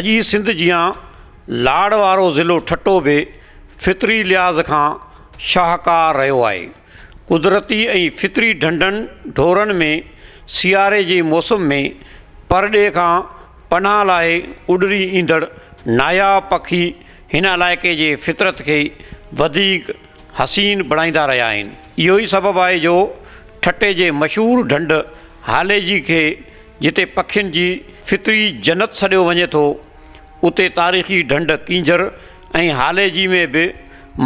सॼी सिंध जीअं लाड़ वारो ज़िलो ठटो बि फितरी लिहाज़ खां शाहकार रहियो आहे क़ुदिरती ऐं फितरी ढंढनि ढोरनि में सियारे जे मौसम में परॾे खां पनाह लाइ उॾरी ईंदड़ नायाब पखी हिन इलाइक़े जे फितरत खे वधीक हसीन बणाईंदा रहिया आहिनि इहो ई सबबु आहे जो ठटे जे मशहूरु ढंढ हाले जी खे जिते पखियुनि जी फितरी जनत सॾियो वञे थो उते तारीख़ी ढंढ कींजर ऐं हाले जी में बि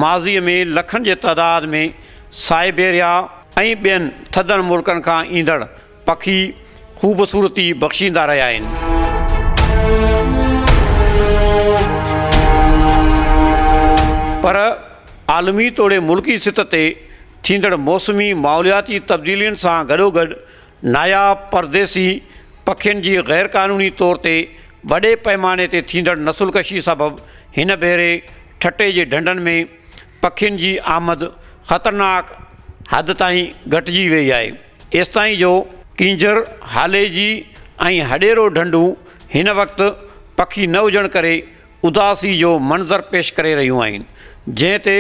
माज़ीअ में लखनि जे तइदाद में साइबेरिया ऐं ॿियनि थधनि मुल्कनि खां ईंदड़ पखी ख़ूबसूरती बख़्शींदा रहिया आहिनि पर आलमी तोड़े मुल्की सित ते थींदड़ मौसमी माहौलियाती तब्दीलियुनि सां गॾोगॾु नायाब परदेसी पखियुनि जी ग़ैरकानूनी तौर ते वॾे पैमाने ते थींदड़ नसुलकशी सबबु हिन भेरे ठटे जे ढंढनि में पखियुनि जी आमद ख़तरनाक हद ताईं घटिजी वई आहे तेसिताईं जो किंजर जी ऐं हॾेरो ढंढूं हिन वक़्तु पखी न हुजण करे उदासी जो मंज़र पेश करे रहियूं आहिनि जंहिं ते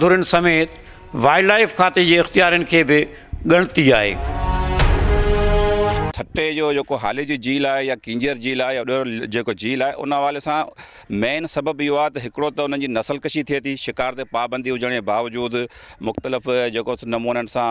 धुरियुनि समेत वाइल्ड लाइफ खाते जे इख़्तियारनि खे बि ॻणती आहे थटे जो जेको हाली जी झील है या किंजर झील है या झील है उन हवा सां मेन सबब इहो आहे त हिकिड़ो नसलकशी थे थी शिकार ते पाबंदी हुजण जे बावजूदि मुख़्तलिफ़ जेको नमूननि सां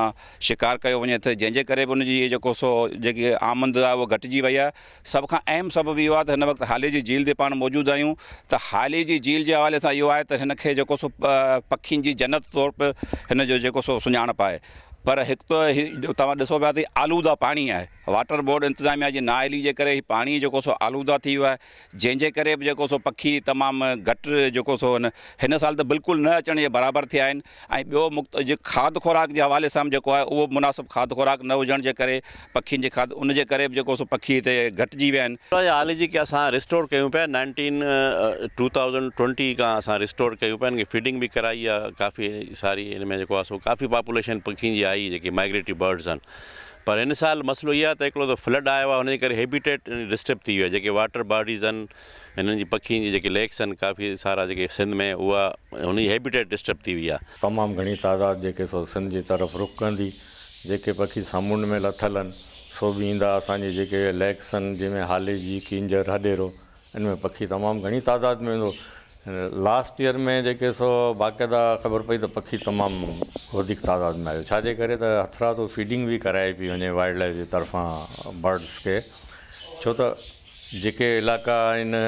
शिकार कयो वञे थो जंहिंजे करे बि हुनजी जेको सो आमंद आमद आहे उहो घटिजी वई आहे सभ खां अहम सबबु इहो आहे त हिन वक़्तु झील ते पा मौजूद आहियूं तो हाली जी झील जे हवाले से इहो है जो सो पखियुनि जी जनत तौर पर हिन जो सो सुञाणप है पर एक तो ही तव्हां ॾिसो आलूदा पानी है वाटर बोर्ड इंतिज़ामिया की नाइली जे कर पानी पाणी सो आलूदा थी वियो आहे जंहिंजे सो पखी तमाम घटि जेको सो हिन साल तो बिल्कुल न अचण जे बराबरि थिया आहिनि मुक्त खाद खुराक के हवा से जेको आहे उहो मुनासिबु खाद खुराक न होजन के करे पखियुनि जे खाद उनजे सो पखी हिते घटिजी विया आहिनि आले जी खे असां रिस्टोर कयूं पिया नाइनटीन टू थाउज़ेंड ट्वेंटी का असां रिस्टोर कयूं पिया फीडिंग भी कराई है काफ़ी सारी इनमें काफ़ी पॉपुलेशन पखी की आई आई माइग्रेटरी बर्ड्स आहिनि पर हिन साल मसलो इहो आहे त हिकिड़ो त फ्लड आयो आहे हुनजे करे हैबिटेट डिस्टर्ब थी वियो आहे जेके वॉटर बॉडीस आहिनि हिननि जी पखियुनि जी जेके लेक्स आहिनि काफ़ी सारा जेके सिंध में उहा हुनजी हैबिटेट डिस्टर्ब थी वई आहे तमामु घणी तइदादु जेके सो सिंध जी तरफ़ रुख कंदी जेके पखी समुंड में लथल आहिनि सो बि ईंदा असांजे जेके लेक्स आहिनि जंहिंमें हाली जी किंजर हॾेरो हिन में पखी तमामु घणी तइदाद में ईंदो लास्ट ईयर में जेके सो बाक़ ख़बर पई त पखी तमामु वधीक तइदाद में आयो छाजे करे त हथराथो फीडिंग बि कराए पई वञे वाइल्ड लाइफ जे तरफ़ां बर्ड्स खे छो त जेके इलाइक़ा आहिनि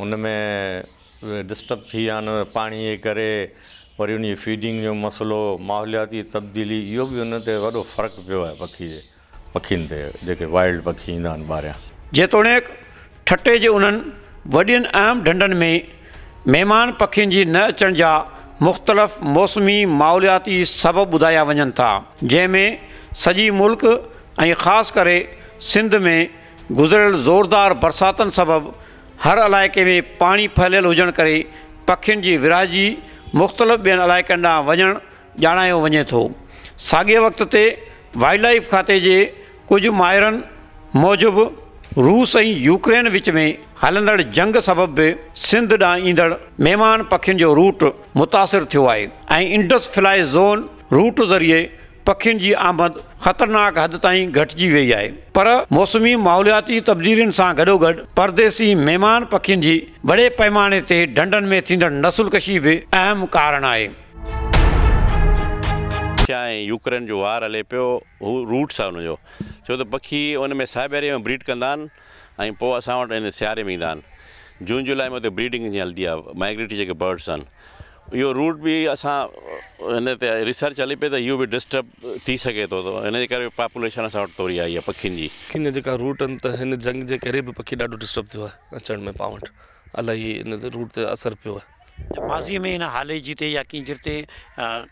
उन में डिस्टर्ब थी विया आहिनि पाणीअ जे करे वरी उनजी फीडिंग जो मसइलो माहौलियाती तब्दीली इहो बि उन ते वॾो फ़र्क़ु पियो आहे पखी जे पखियुनि ते जेके वाइल्ड पखी ईंदा आहिनि ॿाहिरियां जेतोणीक ठटे जे उन्हनि वॾियुनि अहम ढंढनि में महिमान पखियुनि जी न अचण जा मुख़्तलिफ़ मौसमी माहौलियाती सबबु ॿुधाया वञनि था जंहिंमें सॼी मुल्क़ ऐं ख़ासि करे सिंध में गुज़रियल ज़ोरदार बरसातनि सबबि हर इलाइक़े में पाणी फैलियलु हुजण करे पखियुनि जी विराजी मुख़्तलिफ़ ॿियनि इलाइक़नि ॾांहुं वञणु ॼाणायो वञे थो साॻिए वक़्त ते वाइल्ड लाइफ खाते जे कुझु माहिरनि मूजिबि रूस ऐं यूक्रेन विच में हलंदड़ जंग सबब सिंध ॾांहुं ईंदड़ महिमान पखियुनि जो रूट मुतासिर थियो आहे इंडस फ्लाई ज़ोन रूट ज़रिए पखियुनि की आमद ख़तरनाक हद ताईं घटी वही है पर मौसमी माहौलियाती तब्दीलियुनि सां गॾोगॾु परदेसी मेहमान पखियुनि की वॾे पैमाने ते ढंढनि में थींदड़ नसुलकशी भी अहम कारण है यूक्रेन जो वार हले पियो रूट्स आहे हुनजो छो त पखी उन साइबेरिया में ब्रीड कंदा ऐं पोइ असां में जून जुलाई में हुते तो ब्रीडिंग हलंदी आहे माइग्रेटरी जेके बर्ड्स आहिनि रूट भी असां तो रिसर्च हल पई त इहो डिस्टर्ब थी सघे थो हिन जे पॉपुलेशन असां वटि तोड़ी आई आहे पखियुनि जी पखियुनि जा रूट आहिनि जंग के करे बि पखी ॾाढो डिस्टर्ब थियो अचण में पाण वटि इलाही हिन रूट ते असरु पियो आहे में हिन हाले जी ते या कींजर ते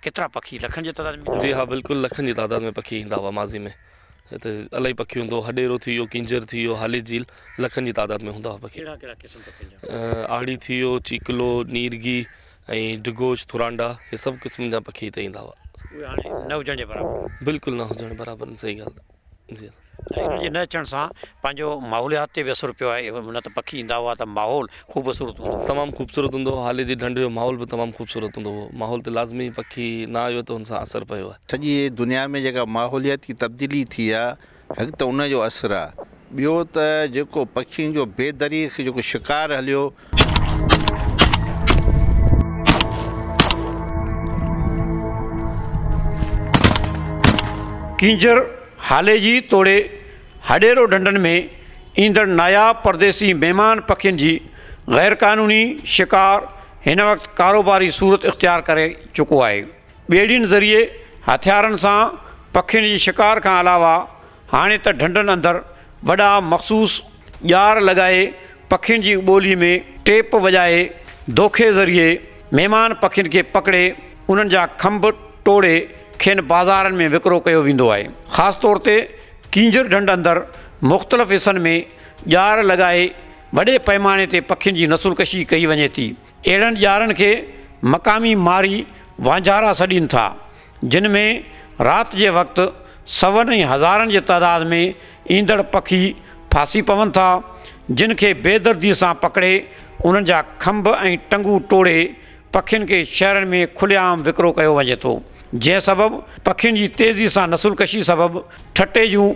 केतिरा पखी लखनि में जी हा बिल्कुलु लखनि जी तादाद में पखी इंदा हुआ माज़ी में हिते इलाही पखी हूंदो हुओ थी किंजर थी हाली झील लखन की तादाद में हूंदा पखी आड़ी थी चीकलो नीरगी ऐं डिगोश थुरांडा ये सब किस्म जा पखी हिते ईंदा हुआ बिल्कुलु न हुजणु बराबरि सही ॻाल्हि जी हाँ। इन न अचण सां पंहिंजो माहौलियात ते बि असरु पियो आहे न त पखी ईंदा हुआ त माहौल ख़ूबसूरत हूंदो तमामु ख़ूबसूरत हूंदो हाल जी ढंढ जो माहौल बि तमामु ख़ूबसूरत हूंदो हुओ माहौल ते लाज़मी पखी न आयो त हुन सां असरु पियो आहे सॼी दुनिया में जेका माहौलियात तब्दीली थी आहे हिकु त उनजो असरु आहे ॿियो त जेको पखियुनि जो बेदरीख जेको शिकार हलियो किंजर हाले जी तोड़े हडेरो डंडन में इंदर नायाब परदेसी मेहमान पखियन जी ग़ैरक़ानूनी शिकार इन वक्त कारोबारी सूरत इख़्तियार कर चुको है बेड़ी ज़रिए हथियार से पखियन की शिकार खां अलावा हाँ त ढंडन अंदर वड़ा मखसूस यार लगाए पखियन की बोली में टेप वजाए धोखे ज़रिए मेहमान पखियन के पकड़े उन खंभ टोड़े खेनि बाज़ारनि में विक्रो कयो वेंदो आहे तौर ते कींजर ढंढ अंदर मुख़्तलिफ़ हिसनि में जार लॻाए वॾे पैमाने ते पखियुनि जी नसुलकशी कई वञे थी अहिड़नि ॼारनि खे मक़ामी मारी वांझारा सॾीनि था जिन में राति जे वक़्तु हजार ऐं तादाद में ईंदड़ पखी फासी पवन था जिनके बेदर्दी से पकड़े पकिड़े उन्हनि जा खंभ टंगू टोड़े पखियुनि खे शहरनि में खुलियाम विकिरो कयो वञे थो जंहिं सबबि पखियुनि जी तेज़ी सां नसुलकशी सबबि ठटे जूं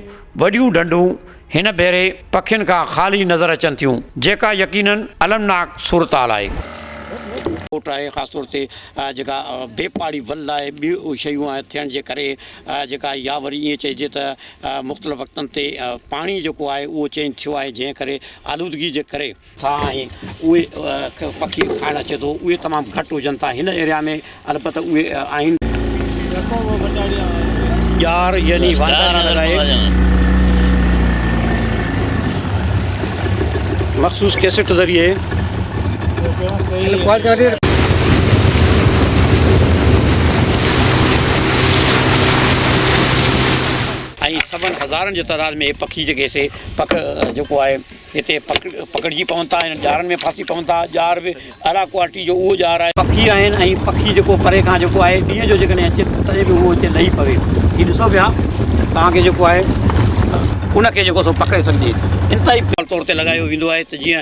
वॾियूं ढंढूं हिन भेरे पखियुनि खां ख़ाली नज़र अचनि थियूं जेका यकीननि अलमनाक सूरताल आहे घोट आहे ख़ासि तौर ते जेका वल आहे ॿियूं शयूं थियण जे करे जेका या वरी ईअं चइजे त मुख़्तलिफ़ वक़्तनि ते पाणी जेको आहे उहो चेंज थियो आहे जंहिं करे आलूदगी जे करे उहे पखी खाइणु अचे थो उहे तमामु घटि हुजनि था हिन एरिया में अनपति उहे आहिनि मखसूस कैसेट ज़रिए ऐं सभिनि हज़ारनि जे तइदाद में पखी जेके से पक जेको आहे हिते पकड़ पकिड़िजी पवनि था ऐं जारनि में फासी पवनि था जार बि अहिड़ा क्वालिटी जो उहो जार आहे पखी आहिनि ऐं पखी जेको परे खां जेको आहे ॾींहं जो जेकॾहिं अचे तॾहिं बि उहो हिते लही पवे हीउ ॾिसो पिया तव्हांखे जेको आहे उनखे जेको पकिड़े सघिजे इनताई फल तौर ते लॻायो वेंदो आहे त जीअं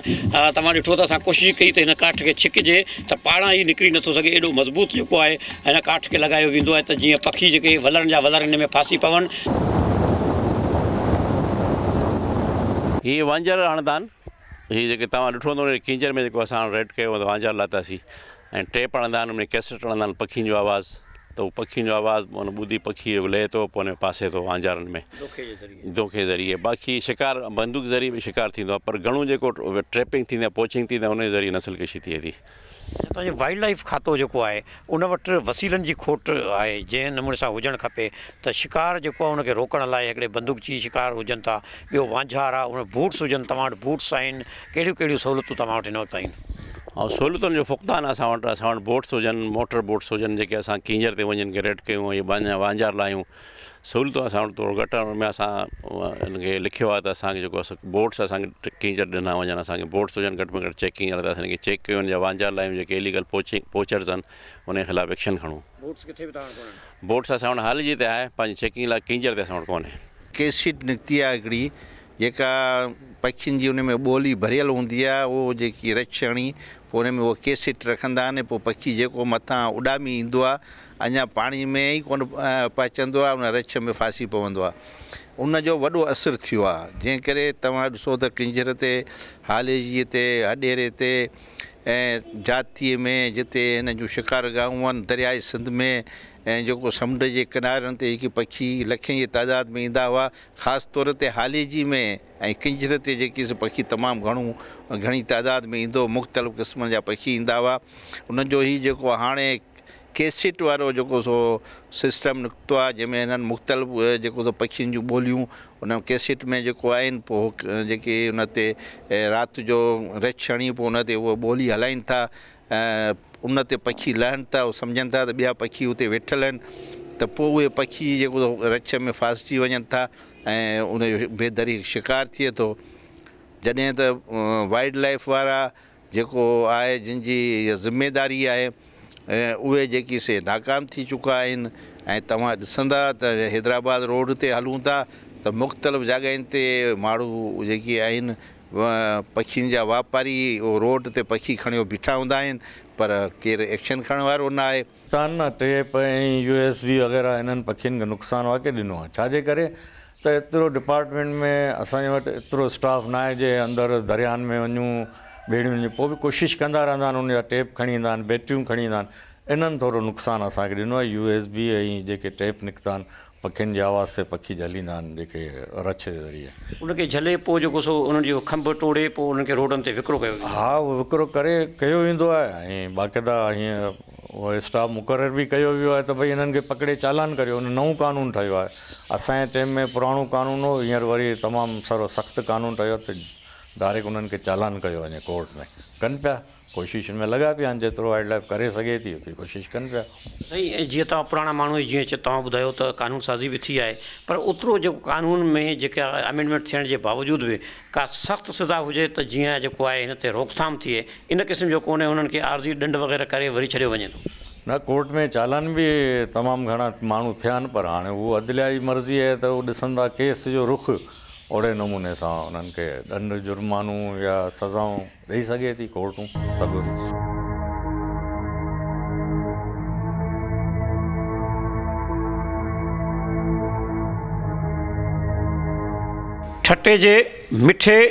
तव्हां ॾिठो त असां कोशिशि कई त हिन काठ खे छिकिजे त पाण ई निकिरी नथो सघे एॾो मज़बूत जेको आहे हिन काठ खे लॻायो वेंदो आहे त जीअं पखी जेके वलरनि जा वलर हिन में फासी पवनि हीअं वांझर हणंदा आहिनि हीअ जेके तव्हां ॾिठो किंजर में जेको असां रेड कयो वांझर लाथासीं ऐं टेप हणंदा आहिनि उन हणंदा आहिनि पखियुनि जो आवाज़ु त उहा पखियुनि जो आवाज़ु ॿुधी पखी लहे थो पोइ उनजे पासे थो वांझारनि में दोखे ज़रिए बाक़ी शिकार बंदूक ज़रिए बि शिकार थींदो आहे पर घणो जेको ट्रैपिंग थींदी आहे पोचिंग थींदी आहे उनजे ज़रिए नसलकशी थिए थी असांजो वाइल्ड लाइफ खातो जेको आहे उन वटि वसीलनि जी खोट आहे जंहिं नमूने सां हुजणु खपे त शिकार जेको आहे उनखे रोकण लाइ हिकिड़े बंदूक जी शिकार हुजनि था ॿियो वांझार आहे उन बूट्स हुजनि तव्हां वटि बूट्स आहिनि कहिड़ियूं कहिड़ियूं सहूलियतूं तव्हां वटि ॾिनो अथऊं और सहूलियतुनि जो फ़ुक़दान अस वटि असां बोट्स हुजनि मोटर बोट्स हुजनि जेके अस कींजर ते वञनि रेड कयूं या वांजा वांजार लाहियूं सहूलियतूं तो असां वटि थोरो घटि में असां हिन खे लिखियो बोट्स असांखे कींजर ॾिना वञनि असांखे बोट्स हुजनि घटि में घटि चेकिंग लाइ चेक क्यों वाजार लाइन जी जेके इलीगल पोचिंग पोचर्स आहिनि उन जे एक्शन खड़ू बोट्स अस हाल जी ते आहे पंहिंजी चेकिंग लाइ कींजर ते असां वटि कोन्हे जेका पखियुनि जी उन में ॿोली भरियल हूंदी आहे उहो जेकी रछ हणी पोइ उन में उहो केसिट रखंदा आहिनि पोइ पखी जेको मथां उॾामी ईंदो आहे अञा पाणी में ई कोन पचंदो आहे उन रछ में फासी पवंदो आहे उनजो वॾो असरु थियो आहे जंहिं करे तव्हां ॾिसो त किंजर ते हालिजीअ ते हॾेरे ते ऐं ज़ातीअ में जिते हिन जूं शिकारगाहूं आहिनि दरियाए सिंध में એ જો કો સમડ કિનારતે એક પખી લખે તાજાદ મે ઇંદાવા ખાસ તુરતે હાલીજી મે કنجરતે જેકી પખી તમામ ઘણો ઘણી તાજાદ મે ઇંદો મુખતલફ કિસ્મ પખી ઇંદાવા ઉન જો હી જો કો હાણે કેસેટ વરો જો કો સો સિસ્ટમ નકતવા જમેનન મુખતલફ જો કો પખીન જો બોલીઓ ઉન કેસેટ મે જો કો આયન પો જેકે ઉનતે રાત જો રક્ષણી પો ઉનતે વો બોલી હલાયન તા उन ते पखी लहनि था उहे सम्झनि था त ॿिया पखी उते वेठल आहिनि त पोइ उहे पखी जेको वक्ष में फासजी वञनि था ऐं उनजो बेदरी शिकार थिए थो जॾहिं त वाइल्ड लाइफ वारा जेको आहे जंहिंजी इहा ज़िम्मेदारी आहे ऐं उहे जेकी से नाकाम थी चुका आहिनि ऐं तव्हां ॾिसंदा त हैदराबाद रोड ते हलूं था त मुख़्तलिफ़ जॻहियुनि ते माण्हू जेके आहिनि पखियुनि जा वापारी उहो रोड ते पखी खणियो बीठा हूंदा आहिनि पर केरु एक्शन खणण वारो न आहे तव्हां न टैप ऐं यू एस बी वग़ैरह इन्हनि पखियुनि खे नुक़सानु वाके ॾिनो आहे छाजे करे त एतिरो डिपार्टमेंट में असांजे वटि एतिरो स्टाफ न आहे जे अंदरि दरियानि में वञूं ॿेड़ियूं वञूं पोइ बि कोशिशि कंदा रहंदा आहिनि उनजा टेप खणी ईंदा आहिनि बैटरियूं खणी ईंदा आहिनि इन्हनि थोरो नुक़सानु असांखे ॾिनो आहे यू एस बी ऐं जेके टेप निकिता आहिनि पखियुनि जी आवाज़ ते पखी झलींदा आहिनि जेके रछ जे ज़रिए उनखे झले पोइ जेको सो उन्हनि जो खंभु टोड़े पोइ उन्हनि खे रोडनि ते विकिरो कयो हा उहो विकिरो करे कयो वेंदो आहे ऐं बाक़ाइदा हीअं उहो स्टाफ मुक़ररु बि कयो वियो आहे त भई हिननि खे पकिड़े चालान करियो हुन नओं क़ानून ठहियो आहे असांजे टाइम में पुराणो क़ानून हो हींअर वरी तमामु सारो सख़्तु कानून ठहियो त डायरेक्ट उन्हनि खे चालान कयो वञे कोर्ट में कनि पिया कोशिशुनि में लॻा पिया आहिनि जेतिरो लाइफ करे सघे थी ओतिरी कोशिशि कनि पिया साईं जीअं तव्हां पुराणा माण्हू जीअं तव्हां ॿुधायो त कानून साज़ी बि थी आहे पर ओतिरो जेको कानून में जेका अमेंडमेंट थियण जे बावजूद बि का सख़्तु सज़ा हुजे त जीअं जेको आहे हिन ते रोकथाम थिए इन क़िस्म जो कोन्हे हुननि खे आर्ज़ी ॾंड वग़ैरह करे वरी छॾियो वञे थो न कोर्ट में चालान बि तमामु घणा माण्हू थिया आहिनि पर हाणे उहो अदलिया जी मर्ज़ी आहे त उहो ॾिसंदा केस जो रुख छटे जे मिठे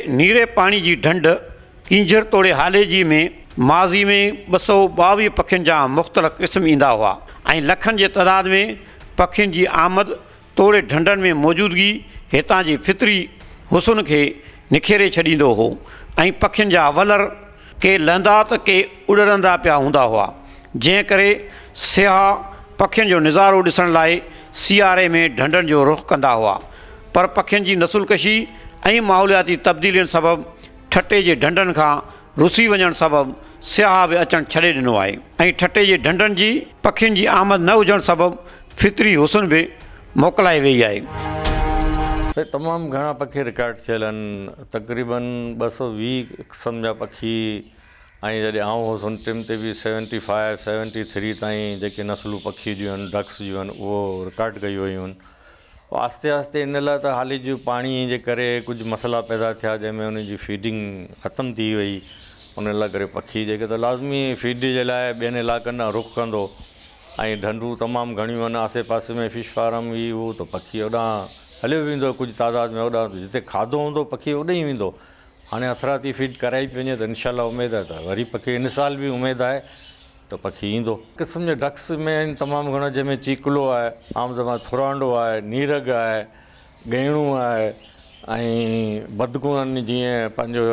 नीरे पाणी जी ढंढ किंजर तोड़े जी में माज़ी में ॿ सौ ॿावीह पखियुनि जा मुख़्तलिफ़ क़िस्म ईंदा हुआ ऐं लखनि जे तादाद में पखियुनि जी आमद तोड़े ढंढनि में मौजूदगी हितां जी फितरी हुस्सन खे निखेरे छॾींदो हो ऐं पखियुनि जा वलर के लहंदा त के उॾरंदा पिया हूंदा हुआ जंहिं करे सिहा पखियुनि जो निज़ारो ॾिसण लाइ सियारे में ढंढनि जो रुख कंदा हुआ पर पखियुनि जी नसुलकशी ऐं माहौलियाती तब्दीलियुनि सबबु ठटे जे ढंढनि खां रुसी वञणु सबबु सिह बि अचणु छॾे ॾिनो आहे ऐं ठटे जे ढंढनि जी पखियुनि जी आमद न हुजणु सबबु फितरी हुस्ुन बि मोकिलाए वई आहे त तमामु घणा पखी रिकॉड थियल आहिनि तक़रीबन ॿ सौ वीह क़िस्म जा पखी ऐं जॾहिं आऊं होनटिम ते बि सेवनटी फाइव सेवनटी थ्री ताईं जेके नसलूं पखी जूं आहिनि ड्रग्स जूं आहिनि उहो रिकॉड कई वियूं आहिनि आस्ते आस्ते इन लाइ त हाली जूं पाणीअ जे करे कुझु मसाला पैदा थिया जंहिंमें हुनजी फीडिंग ख़तम थी वई उन लाइ करे पखी जेके त लाज़मी फीड जे लाइ ॿियनि इलाइक़नि रुख कंदो ऐं ढंढूं तमामु घणियूं आहिनि आसे पासे में फिश फार्म इहे उहो त पखी होॾां हलियो वेंदो कुझु तादाद में होॾां जिते खाधो हूंदो पखी होॾे ई वेंदो हाणे असराती फीड कराई पई वञे त इनशाला उमेदु आहे त वरी पखी हिन साल बि उमेदु आहे त पखी ईंदो क़िस्म जे डक्स में आहिनि तमामु घणो जंहिंमें चीकलो आहे आमदान थुरांडो आहे नीरग आहे गेणू आहे ऐं बदकून जीअं पंहिंजो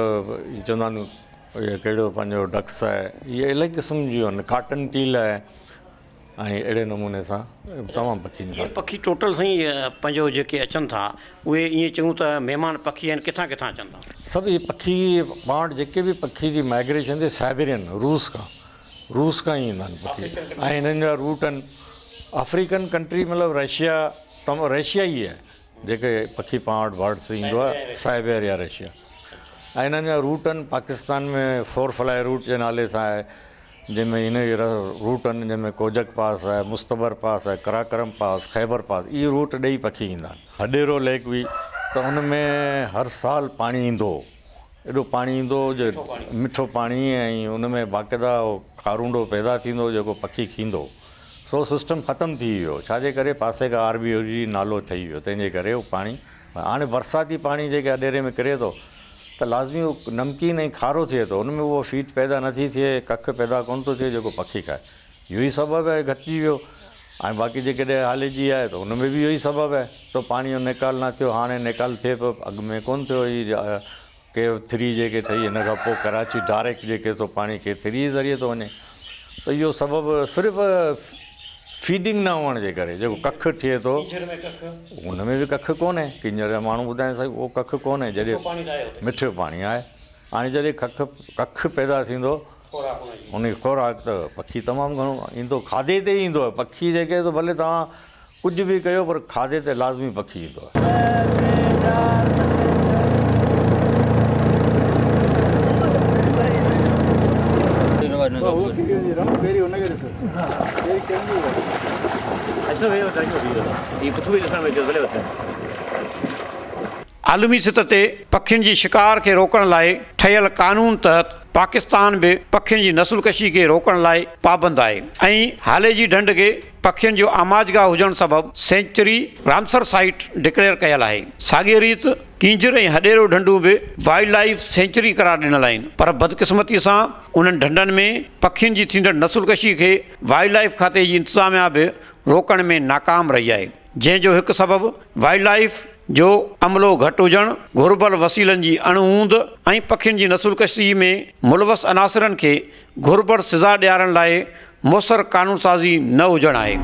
चवंदा आहिनि कहिड़ो पंहिंजो डक्स आहे इहे इलाही क़िस्म जूं काटन टील आहे ऐं अहिड़े नमूने सां तमामु पखी पखी टोटल साईं पंहिंजो जेके अचनि था उहे ईअं चऊं त महिमान पखी आहिनि किथां किथां अचनि था सभु इहे पखी पाण वटि जेके बि पखी जी माइग्रेशन ते साइबेरियन रूस खां रूस खां ई ईंदा आहिनि पखी ऐं हिननि जा रूट आहिनि अफ्रीकन कंट्री मतिलबु रशिया तमामु रशिया ई आहे जेके पखी पाण वटि वर्ड्स ईंदो आहे साइबेरिया रशिया ऐं हिननि जा रूट आहिनि पाकिस्तान में फोर फोरफ्लाए रूट जे नाले सां आहे जंहिंमें इन रूट आहिनि जंहिंमें कोजक पास आहे मुस्तबर पास आहे कराकरम पास ख़ैबर पास इहे रूट ॾेई पखी ईंदा अॾेरो लेक हुई त हुनमें हर साल पाणी ईंदो हुओ एॾो पाणी ईंदो हुओ मिठो पाणी ऐं उन में बाक़ाइदा खारूंडो पैदा थींदो जेको पखी थींदो सो सिस्टम ख़तमु थी वियो छाजे करे पासे खां आर बी ओ जी नालो ठही वियो तंहिंजे करे उहो पाणी हाणे बरसाती पाणी जेके अॾेरे में किरे थो तो लाज़मी वो नमकीन खारो थे तो उनमें वो फीट पैदा नी थे कख पैदा को थे जो पखी खाए यो ही सबब है घटी वो बाक़ी जो हाल जी आए तो उनमें भी यही सबब है तो पानी निकाल न थो हाँ निकाल थे तो अगमें में कोन के थ्री जेके थी इन कराची डायरेक्ट जो पानी के थ्री ज़रिए तो वे तो यो सबब सिर्फ फीडिंग न हुअण जे करे जेको कख थिए थो में बि कख कोन्हे किंजर जा माण्हू ॿुधाए साईं उहो कख कोन्हे जॾहिं मिठो पाणी आहे हाणे जॾहिं कख कख पैदा थींदो उन जी खुराक त पखी तमामु घणो ईंदो खाधे ते ई ईंदो आहे पखी जेके भले तव्हां कुझु बि कयो पर खाधे ते लाज़मी पखी ईंदो आहे आलमी सतह ते पखियुनि जी शिकार खे रोकण लाइ ठहियल कानून तहत पाकिस्तान भी पखियुनि की नसुलकशी के रोकण लाइ पाबंद आहे ऐं हाले जी ढंढ खे पखियुनि जो आमाजगाह हुजण सबब सेंचुरी रामसर साइट डिक्लेयर कयल आहे साॻे रीत कींजर ऐं हॾेरो ढंढूं बि वाइल्ड लाइफ सेंचुरी करार ॾिनल आहिनि पर बदकिस्मतीअ सां उन्हनि ढंढनि में पखियुनि जी थींदड़ नसुलकशी खे वाइल्ड लाइफ खाते जी इंतिज़ामिया बि रोकण में नाकाम रही आहे जंहिंजो हिकु सबबु वाइल्ड लाइफ जो अमलो घटि हुजणु घुरबल वसीलनि जी अणहूंद ऐं पखियुनि जी नसुलकशी में मुलवस अनासरनि खे घुरबल सजा ॾियारण लाइ मुसर कानून साज़ी न हुजणु आहे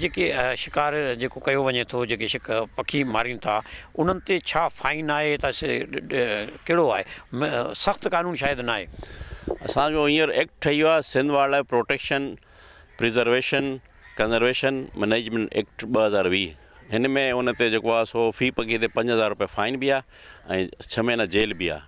जी अच्छा, शिकार जेको कयो वञे थो जेके शिक पखी मारीनि था उन्हनि फाइन आए त कहिड़ो आहे कानून शायद ना असो असांजो एक्ट ठही वियो Sindh wild life protection preservation conservation management act ब हज़ार वी हिन में सो फी पखी ते पंज हज़ार रुपया फाइन भी आ ऐं महीना जेल भी आ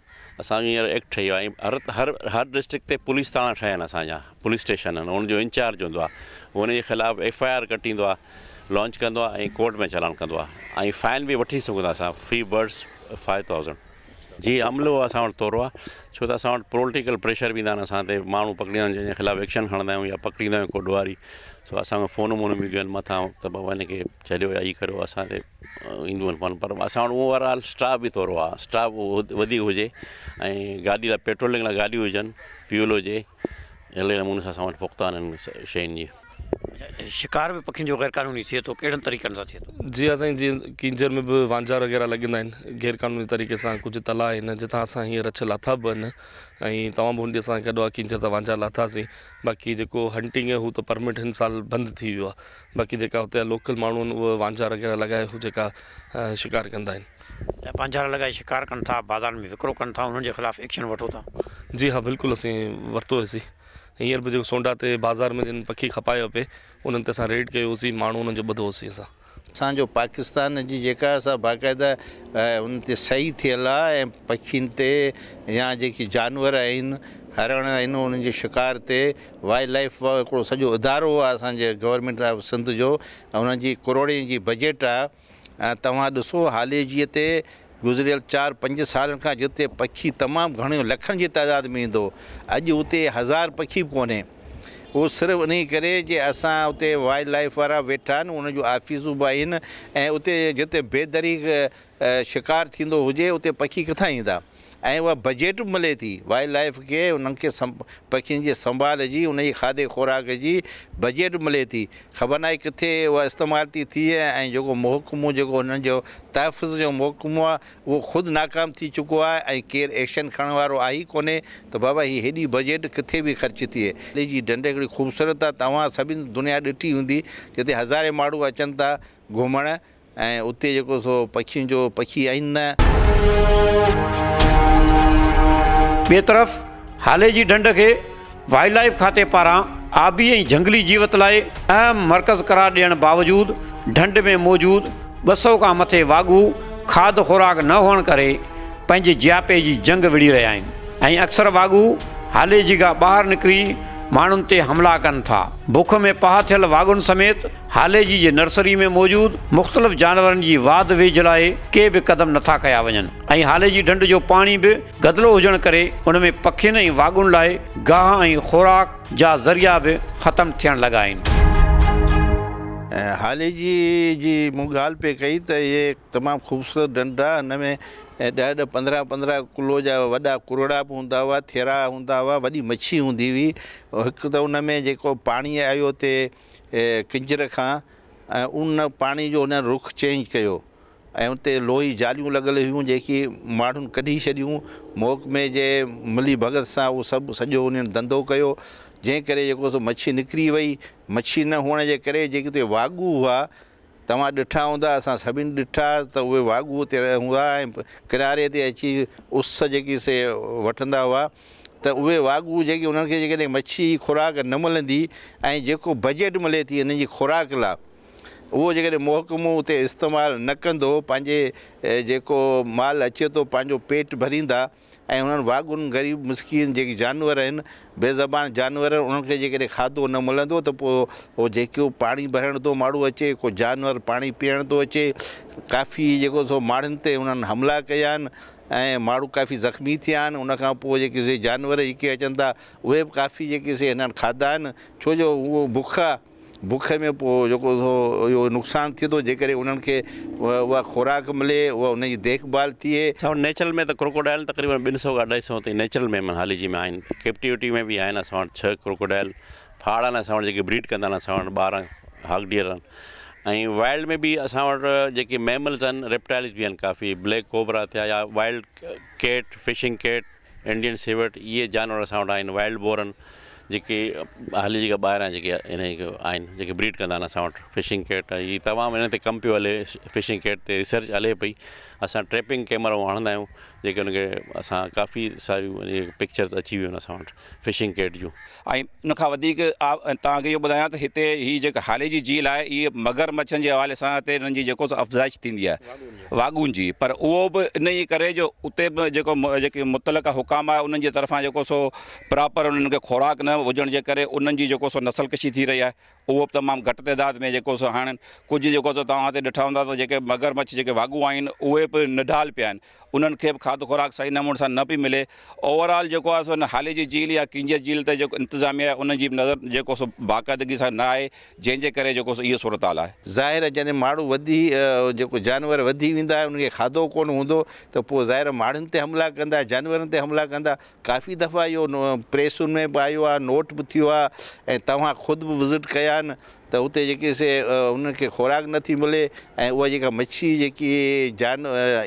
असां हींअर एक्ट ठही वियो आहे हर हर हर डिस्ट्रिक्ट ते पुलिस थाणा ठहिया आहिनि असांजा पुलिस स्टेशन आहिनि हुनजो इंचार्ज हूंदो आहे हुनजे ख़िलाफ़ु एफ आई आर कटींदो आहे लॉन्च कंदो आहे ऐं कोर्ट में चलान कंदो आहे ऐं फाइन बि वठी सघूं था असां फी बर्ड्स फाइव थाउसैंड जी अमलो असां वटि थोरो आहे छो त असां वटि पोलिटिकल प्रेशर बि न असां ते माण्हू पकड़ंदा आहिनि जंहिंजे ख़िलाफ़ु एक्शन हणंदा आहियूं या पकड़ींदा आहियूं सो असांखे फ़ोन वोनूं मिलंदियूं आहिनि मथां त बाबा हिनखे छॾियो या ई करियो असांखे ईंदियूं आहिनि पर असां वटि ओवरऑल स्टाफ बि थोरो आहे स्टाफ वधीक हुजे ऐं पेट्रोलिंग लाइ गाॾी हुजनि हुजे नमूने सां पुख्ता आहिनि शिकार में पखियुनि जो ग़ैरक़ानूनी थिए थो कहिड़नि तरीक़नि सां थिए थो जी असांजी किंजर में भी वांझा वग़ैरह लॻंदा आहिनि ग़ैरक़ानूनी तरीक़े से कुछ तला आहिनि अस असां हींअर लाथा बि आहिनि ऐं तव्हां बि किंजर त वांझा लाथासीं बाक़ी जेको हंटिंग है वो तो परमिट इन साल बंद थी वियो बाक़ी जेका हुते लोकल माण्हू आहिनि वांझा वग़ैरह लॻाए हू शिकार कंदा आहिनि पंजारा शिकार कनि था बाज़ार में विकिणो कनि था उन्हनि जे एक्शन वठो था जी हाँ बिल्कुल असीं वरितो हिंसर भी जेको सोंडा ते में जिन पखी खपाया पे उन रेड कयोसीं माण्हू उन्हनि जो ॿुधोसीं असां असांजो पाकिस्तान जी जेका असां उन सही थियल आहे ऐं या जेकी जानवर आहिनि हरण आहिनि उन जे शिकार ते वाइल्ड लाइफ सो सॼो इदारो आहे गवर्नमेंट ऑफ सिंध जो ऐं करोड़े जी बजट आहे तव्हां ॾिसो हाली जीअं गुज़िरियल चार पंज सालनि खां जिते पखी तमामु घणे लखनि जी तइदाद में ईंदो अॼु उते हज़ार पखी कोन्हे उहो सिर्फ़ु इन करे जे असां उते वाइल्ड लाइफ वारा वेठा आहिनि उन जूं आफ़िसूं बि आहिनि ऐं उते जिते बेदरी शिकार थींदो हुजे उते पखी किथां ईंदा ऐं उहा बजेट मिले थी वाइल्ड लाइफ के उन्हनि खे के संभाल जी उन जी खाधे खुराक जी बजेट मिले थी ख़बर ना किथे उहा इस्तेमालु थी थिए ऐं जेको महकुमो जेको हुननि जो तहफ़ुज़ जो खुद नाकाम थी चुको आहे ऐं एक्शन खणण वारो आहे ई कोन्हे त बाबा हीअ हेॾी बजेट किथे भी ख़र्च थिए हिन ख़ूबसूरत आहे तव्हां दुनिया ॾिठी हूंदी जिते हज़ारे माण्हू अचन था घुमणु ऐं उते जेको सो पखियुनि जो पखी ॿिए तरफ़ हाले जी ढंढ खे वाइल्ड लाइफ खाते पारां आबी ऐं जंगली जीवत लाइ अहम मर्कज़ करार ॾियणु बावजूदु ढंढ में मौजूदु ॿ सौ खां मथे वाघू खाद खुराक न हुअण करे पंहिंजे जियापे जी जंग विढ़ी रहिया आहिनि ऐं अक्सर वाघू हाले जी घा ॿाहिरि निकिरी माण्हुनि ते हमला कन था बुख में पाह थियल वागुनि समेत हाले जी नर्सरी में मौजूद मुख़्तलिफ़ जानवर की वाद वेझ लाइ के भी क़दम ना कया वन ऐं हाले जी ढंढ जो पाणी बि गदिलो हुजण करे उन में पखियुनि ऐं लाइ गाह ऐं ख़ुराक जा ज़रिया भी खत्म थियण लॻा आहिनि जी जी मूं ॻाल्हि पई कई त इहे तमामु ख़ूबसूरत ढंढ आहे हिन ऐं ॾह ॾह पंद्रहं पंद्रहं किलो जा वॾा कुरड़ा बि हूंदा हुआ थेरा हूंदा हुआ वॾी मच्छी हूंदी हुई हिकु त उन में जेको पाणी आयो हुते किंजर खां ऐं उन पाणी जो हुन रुख चेंज कयो ऐं उते लोही जालियूं लॻल हुयूं जेकी माण्हुनि कढी छॾियूं मोग में जे मलीभगत सां उहो सभु सॼो उन्हनि धंधो कयो जंहिं करे जेको सो मच्छी निकिरी वई मच्छी न हुअण जे करे जेकी उते वाघू हुआ तव्हां ॾिठा हूंदा असां सभिनि ॾिठा त उहे वागू उते रहि हूंदा ऐं किनारे ते अची उस जेकी से वठंदा हुआ त उहे वागू जेके उन्हनि खे जेकॾहिं मच्छी खुराक न मिलंदी ऐं जेको बजट मिले थी हिननि जी खुराक लाइ उहो जेकॾहिं मोहकमो उते इस्तेमालु न कंदो पंहिंजे जेको माल अचे थो पंहिंजो पेट भरींदा ऐं उन्हनि वागुन ग़रीब मुस्किन जेके जानवर आहिनि बेज़बान जानवर उन्हनि खे जेकॾहिं खाधो न मिलंदो त पोइ उहो जेको पाणी भरण थो माण्हू अचे को जानवर पाणी पीअण थो अचे काफ़ी जेको सो माण्हुनि ते उन्हनि हमला कया आहिनि ऐं माण्हू काफ़ी ज़ख़्मी थिया आहिनि उनखां पोइ जेके से जानवर जेके अचनि था उहे बि काफ़ी जेके से हिननि खाधा आहिनि छो जो उहो बुख आहे बुख में नुकसान थे इहो नुक़सानु थिए ख़ुराक मिले वह उनकी देखभाल थिए असां अच्छा, नेचुरल में त क्रोकोडाइल तक़रीबन ॿिनि सौ खां अढाई सौ ताईं नेचुरल में हाली जी में आहिनि कैप्टिविटी में भी आहिनि अस वटि छह क्रोकोडाइल फाड़ आहिनि ब्रीड कंदा आहिनि असां वटि ऐं वाइल्ड में भी असां वटि जेके मैमल्स आहिनि रेप्टाइल्स बि आहिनि काफ़ी ब्लैक कोबरा थिया या wild cat fishing cat Indian civet इहे जानवर असां वटि आहिनि वाइल्ड बोर जी हाल जेका ॿाहिरां जेके हिन ब्रीड कह आहिनि फिशिंग कैट ये तमाम इन कम पे कमु फिशिंग कैट ते रिसर्च हल पी अस ट्रेपिंग कैमरा हणंदा आहियूं जेके हुनखे असां काफ़ी सारियूं पिक्चर्स अची वियूं आहिनि फिशिंग कैट जो ऐं उन तक ये तव्हांखे तो इतने त हिते हाल जेका झील है ये मगर मच्छनि जे हवाले से हिते अफ़ज़ाइश थींदी है वागुन की पर उहो भी इन ई करे जो उते हुकाम आहे उन्हनि जे तरफ़ां सो प्रॉपर उन्हनि खे ख़ुराक न हुजण जे करे उन्हनि जी जेको सो नसलकशी थी रही आहे उहो बि तमामु घटि तइदाद में जो सो हाणे कुझु जेको सो तव्हां ते ॾिठा हूंदा त जेके मगरमच्छ जेके वागू आहिनि उहे बि निढाल पिया खाद खुराक सही नमूने से न पई मिले ओवरऑल जो हाली की झील या किंज झील तक इंतजामिया इंतिज़ामिया नज़र जो सो बाक़ाइदगी सां न आहे जंहिंजे करे जेको सो ये सूरत हाल आहे ज़ाहिर जॾहिं माण्हू वधी जेको जानवर वधी वेंदा उनखे खाधो को हूंदो त ज़ाहिर माण्हुनि हमला कंदा जानवर ते हमला कह काफ़ी दफ़ा यो प्रेसुनि में भी आयो नोट बि थियो आहे ऐं विज़िट कया आहिनि त उते जेके से उनखे खुराक नथी मिले ऐं उहा जेका मच्छी जेकी जान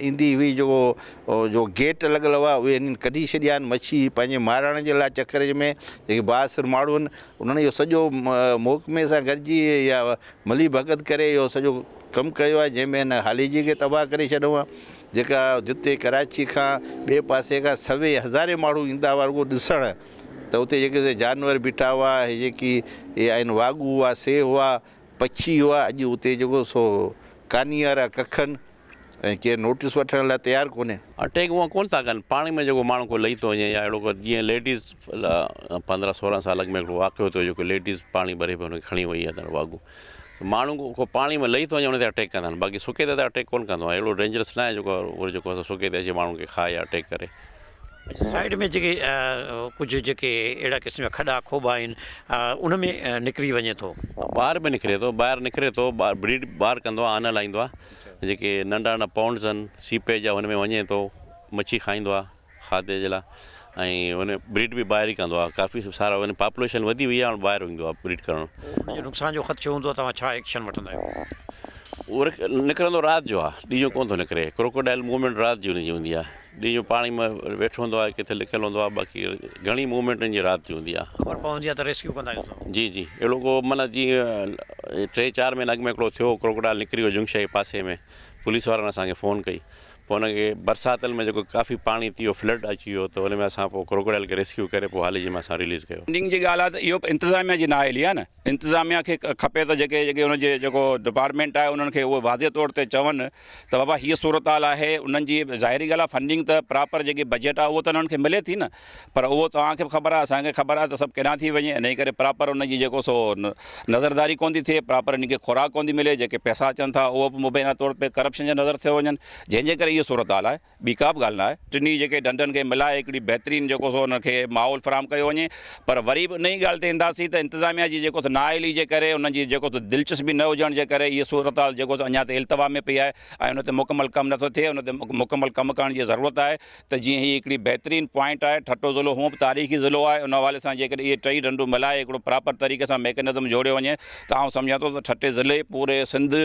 ईंदी हुई जेको गेट लॻल हुआ उहे हिननि कढी छॾिया आहिनि मच्छी पंहिंजे मारण जे लाइ चकर में जेके बासिर माण्हू आहिनि उन्हनि इहो सॼो मोहकमे सां गॾिजी या भगत करे इहो सॼो कमु कयो आहे जंहिंमें हिन हालिजी खे तबाहु करे छॾियो आहे जेका जिते कराची खां ॿिए पासे खां सवे हज़ारे माण्हू ईंदा हुआ उहो ॾिसणु तो उत जानवर बीठा हुआ हे जेकी इहे आहिनि हुआ से हुआ पक्षी हुआ अॼु उते सो कानी कखन कखनि ऐं केरु नोटिस वठण लाइ तयारु अटैक उहा को पानी में जो माण्हू को लही थो वञे या अहिड़ो को लेडीज़ पंद्रह सोरहं साल अग में वाक्य वाक़ियो थियो लेडीज़ पानी भरे पे हुनखे वही वई आहे वाॻू माण्हू को पानी में लही तो वे अटैक कंदा बाक़ी सुके अटैक को कंदो डेंजरस ना आहे जेको उहो जेको सुके ते अचे माण्हू खाए अटैक करे कुझु जेके क़िस्म जा खॾा खोबा आहिनि ॿार बि निकिरे थो ॿाहिरि निकिरे थो ब्रीड ॿाहिरि कंदो आहे आन लाहींदो आहे जेके नंढा नंढा पोंड्स आहिनि सीपे जा हुन में वञे थो मच्छी खाईंदो आहे खाधे जे लाइ ऐं हुन ब्रीड बि ॿाहिरि ई कंदो आहे काफ़ी सारा पॉपुलेशन वधी वई आहे ॿाहिरि ईंदो आहे ब्रीड करण नुक़सान जो ख़र्चो हूंदो आहे तव्हां छा एक्शन वठंदा आहियो उहो निकिरंदो राति जो आहे ॾींहं जो कोन्ह थो निकिरे क्रोकोडाइल मूवमेंट राति जी हुनजी हूंदी आहे ॾींह जो पाणी में वेठो हूंदो आहे किथे लिखियलु हूंदो आहे बाक़ी घणी मूवमेंट हिन जी राति जी हूंदी आहे ख़बर पवंदी आहे त रेस्क्यू कंदा आहियूं जी जी अहिड़ो को माना जीअं टे चारि महीना अॻु में हिकिड़ो थियो क्रोकोडाइल निकिरी वियो जुंगशे पासे में पुलिस वारनि असांखे फ़ोन कई पोइ हुनखे बरसात में जेको काफ़ी पानी थी फ्लड अची तो त हुन क्रोकोडाइल खे रेस्क्यू करे पोइ हाली जी रिलीज़ कयो फंडिंग की ॻाल्हि आहे त इहो इंतिज़ामिया जी नाहेली आहे न इंतिज़ामिया खे खपे त जेके जेके डिपार्टमेंट है उन्हनि खे वाज़े तौर पर चवन तो बबा हि सूरत हाल है उन्हनि जाहिर ज़ाहिरी फंडिंग प्रॉपर जी बजट है उहो तो उन्होंने मिले थी न पर उहो तव्हांखे बि ख़बर आहे असांखे ख़बर आहे त सभु केॾां थी वञे हिन प्रॉपर उनकी जो सो नज़रदारी कोन थी प्रॉपर हिन ख़ुराक को मिले जेके पैसा अचनि था उहो बि मुबैना तौर पर करप्शन जा नज़र थे वन जंहिंजे ये सूरत हाल आहे ॿी का बि ॻाल्हि न आहे टिनी जेके ढंढनि खे मिलाए सो हुनखे माहौल फराम कयो वञे पर वरी बि उन ई ॻाल्हि ते ईंदासीं त नाइली के करे दिलचस्पी न हुजण जे करे इहा सूरत हाल जेको अञा इल्तवा में पई है ऐं हुन ते मुकमल कमु नथो थिए हुन ते मुकमल जी ज़रूरत आहे त जीअं हीअ हिकिड़ी बहितरीनु पॉइंट है ठटो ज़िलो हूअं भी तारीख़ी ज़िलो है उन हवाले से जेकॾहिं इहे टई ढंढूं मिलाए हिकिड़ो प्रॉपर तरीक़े से मैकेनिज़म जोड़ो वे तो आउं सम्झां थो त ज़िले पूरे सिंध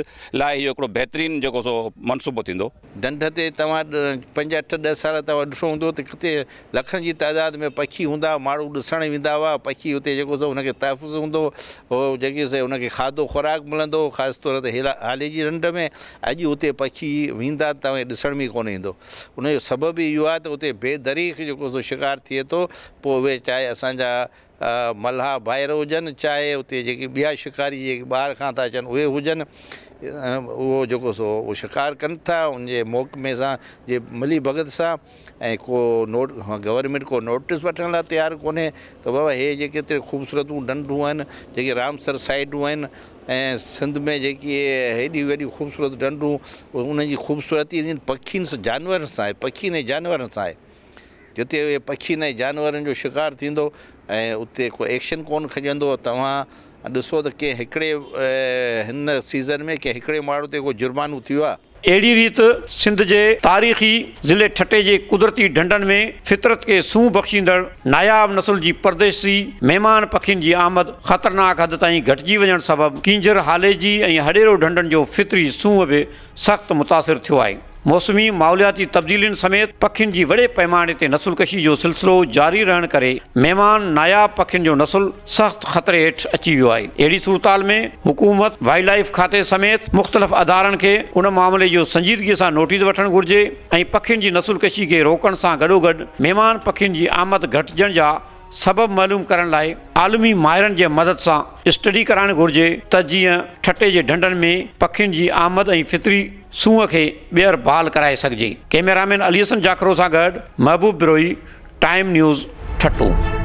लाइ इहो हिकिड़ो सो मनसूबो थींदो उते तव्हां पंज अठ ॾह साल तव्हां ॾिठो हूंदो त किथे लखनि जी तइदाद में पखी हूंदा माण्हू ॾिसण वेंदा हुआ पखी हुते जेको सो हुनखे तहफ़ुज़ हूंदो उहो जेके से हुनखे खाधो खुराक मिलंदो ख़ासि तौर ते हेला हाले जी रंड में अॼु हुते पखी वेंदा तव्हांखे ॾिसण में ई कोन ईंदो हुन जो सबबु इहो आहे त हुते बेदरीक जेको सो शिकार थिए थो पोइ उहे चाहे असांजा मल्हा ॿाहिरि हुजनि चाहे उते जेके ॿिया शिकारी जेके ॿाहिरि खां था अचनि उहे हुजनि उहो जेको सो उहो शिकार कनि था उन जे मौकमे सां जे मिली भगत सां ऐं को नोट गवर्नमेंट को नोटिस वठण लाइ तयारु कोन्हे त बाबा हे जेके हिते ख़ूबसूरतूं ढंढूं आहिनि जेके रामसर साइडूं आहिनि ऐं सिंध में जेकी इहे हेॾियूं वॾियूं ख़ूबसूरत ढंढूं उन्हनि जी ख़ूबसूरती पखियुनि सां जानवरनि सां आहे पखियुनि ऐं जानवरनि सां आहे जिते उहे पखियुनि ऐं जानवरनि जो शिकार थींदो ऐं उते को एक्शन कोन खजंदो तव्हां ॾिसो त के हिकिड़े हिन सीज़न में के हिकिड़े माण्हू ते को जुर्मानो थियो आहे अहिड़ी रीति सिंध जे तारीख़ी ज़िले ठटे जे कुदरती ढंढनि में फितरत खे सूंह बख़्शींदड़ नायाब नसुल जी परदेसी महिमान पखियुनि जी आमद ख़तरनाक हद ताईं घटिजी वञणु सबबि किंजर जी ऐं हॾेरो ढंढनि जो फितरी सूंह बि सख़्तु मुतासिर थियो आहे मौसमी माहौलियाती तब्दीलियुनि समेत पखियुनि की वड़े पैमाने ते नसुलकशी जो सिलसिलो जारी रहण करे मेहमान नायाब पखियुनि जो नसुल सख्त ख़तरे हेठ अची वियो आहे अहिड़ी सूरताल में हुकूमत वाइल्डलाइफ खाते समेत मुख़्तलिफ़ अदार उन मामले जो संजीदगी सां नोटिस वन घुर्जे ऐं पखियुनि जी नसुलकशी के रोकण सां गॾोगॾु मेहमान पखियुनि जी आमद घटिजण जा सबब मालूम कर आलमी माहिरनि के मदद से स्टडी करण घुर्ज त जीअं ठटे जे ढंढनि में पखियुनि की आमद ऐं फितरी सूंहं खे ॿीहर बहाल कराए सघिजे कैमरामैन अली हसन जाखरो सां गॾु महबूब बिरोई टाइम न्यूज़ ठटो